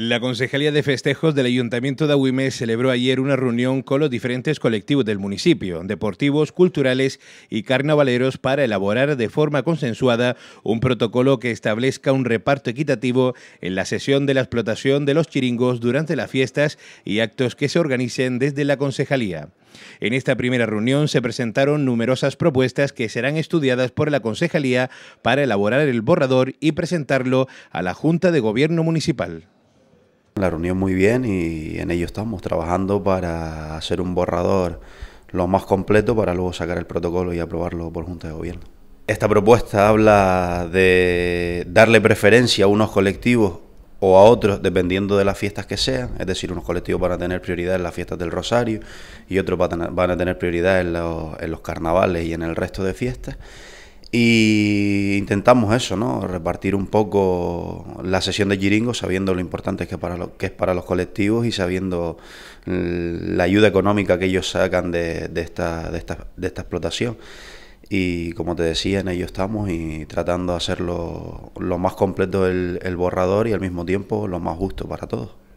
La Concejalía de Festejos del Ayuntamiento de Agüimes celebró ayer una reunión con los diferentes colectivos del municipio, deportivos, culturales y carnavaleros, para elaborar de forma consensuada un protocolo que establezca un reparto equitativo en la sesión de la explotación de los chiringos durante las fiestas y actos que se organicen desde la Concejalía. En esta primera reunión se presentaron numerosas propuestas que serán estudiadas por la Concejalía para elaborar el borrador y presentarlo a la Junta de Gobierno Municipal la reunión muy bien y en ello estamos trabajando para hacer un borrador lo más completo para luego sacar el protocolo y aprobarlo por Junta de Gobierno. Esta propuesta habla de darle preferencia a unos colectivos o a otros dependiendo de las fiestas que sean, es decir, unos colectivos van a tener prioridad en las fiestas del Rosario y otros van a tener prioridad en los, en los carnavales y en el resto de fiestas. Y intentamos eso, ¿no? Repartir un poco la sesión de jiringo sabiendo lo importante que, para lo, que es para los colectivos y sabiendo la ayuda económica que ellos sacan de, de, esta, explotación. Y como te decía, en ello estamos y tratando de hacerlo lo más completo el, el borrador y al mismo tiempo lo más justo para todos.